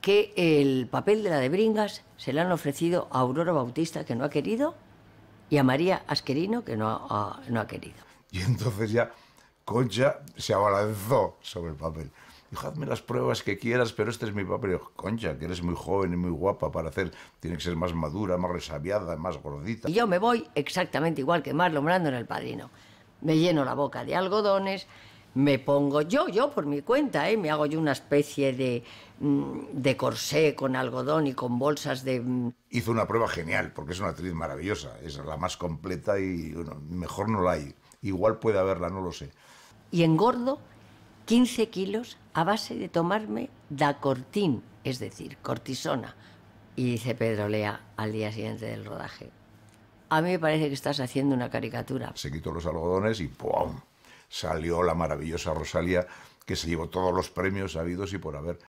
que el papel de la de Bringas se le han ofrecido a Aurora Bautista, que no ha querido, y a María Asquerino, que no ha, no ha querido. Y entonces ya Concha se abalanzó sobre el papel. Dijo, las pruebas que quieras, pero este es mi papel. Concha, que eres muy joven y muy guapa para hacer, tiene que ser más madura, más resabiada, más gordita. Y yo me voy exactamente igual que Marlon Brando en El Padrino. Me lleno la boca de algodones, me pongo yo, yo por mi cuenta, ¿eh? me hago yo una especie de, mm, corsé con algodón y con bolsas de... Mm, Hizo una prueba genial, porque es una actriz maravillosa, es la más completa y mejor no la hay. Igual puede haberla, no lo sé. Y engordo 15 kilos a base de tomarme da cortín es decir, cortisona. Y dice Pedro Lea al día siguiente del rodaje. A mí me parece que estás haciendo una caricatura. Se quitó los algodones y ¡pum! salió la maravillosa Rosalía, que se llevó todos los premios habidos y por haber.